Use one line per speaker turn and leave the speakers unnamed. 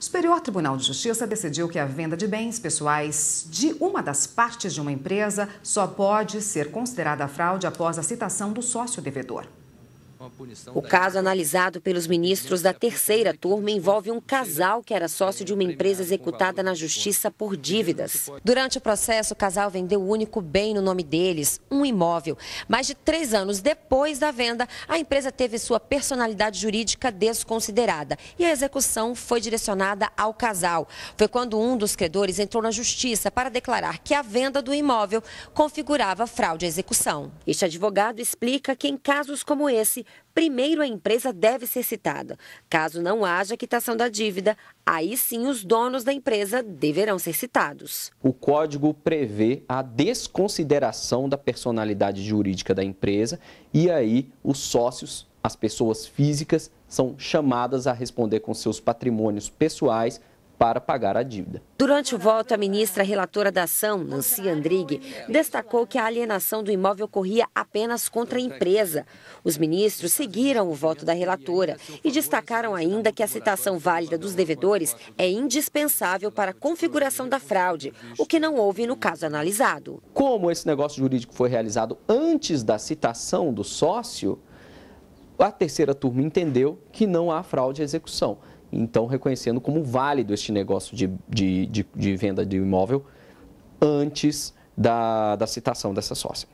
O Superior Tribunal de Justiça decidiu que a venda de bens pessoais de uma das partes de uma empresa só pode ser considerada fraude após a citação do sócio devedor. O caso analisado pelos ministros da terceira turma envolve um casal que era sócio de uma empresa executada na justiça por dívidas. Durante o processo, o casal vendeu o único bem no nome deles, um imóvel. Mais de três anos depois da venda, a empresa teve sua personalidade jurídica desconsiderada e a execução foi direcionada ao casal. Foi quando um dos credores entrou na justiça para declarar que a venda do imóvel configurava fraude à execução. Este advogado explica que em casos como esse, primeiro a empresa deve ser citada. Caso não haja quitação da dívida, aí sim os donos da empresa deverão ser citados.
O código prevê a desconsideração da personalidade jurídica da empresa e aí os sócios, as pessoas físicas, são chamadas a responder com seus patrimônios pessoais para pagar a dívida.
Durante o voto, a ministra relatora da ação, Nancy Andrighi, destacou que a alienação do imóvel ocorria apenas contra a empresa. Os ministros seguiram o voto da relatora e destacaram ainda que a citação válida dos devedores é indispensável para a configuração da fraude, o que não houve no caso analisado.
Como esse negócio jurídico foi realizado antes da citação do sócio, a terceira turma entendeu que não há fraude à execução então reconhecendo como válido este negócio de, de, de, de venda de imóvel antes da, da citação dessa sócia.